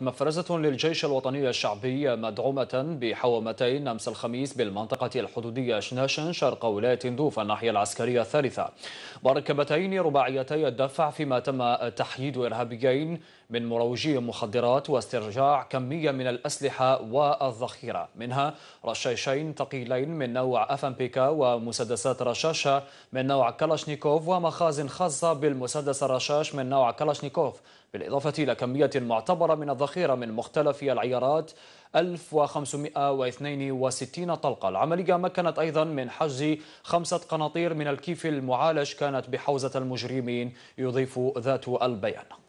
مفرزة للجيش الوطني الشعبي مدعومة بحومتين أمس الخميس بالمنطقة الحدودية شناشن شرق ولاية دوف الناحية العسكرية الثالثة مركبتين رباعيتي الدفع فيما تم تحييد إرهابيين من مروجي مخدرات واسترجاع كمية من الأسلحة والذخيرة منها رشاشين ثقيلين من نوع أف بي كا ومسدسات رشاشة من نوع كلاشنيكوف ومخازن خاصة بالمسدس الرشاش من نوع كلاشنيكوف بالإضافة إلى كمية معتبرة من ذخيرة من مختلف العيارات 1562 طلقة العملية مكنت أيضا من حجز خمسة قناطير من الكيف المعالج كانت بحوزة المجرمين يضيف ذات البيان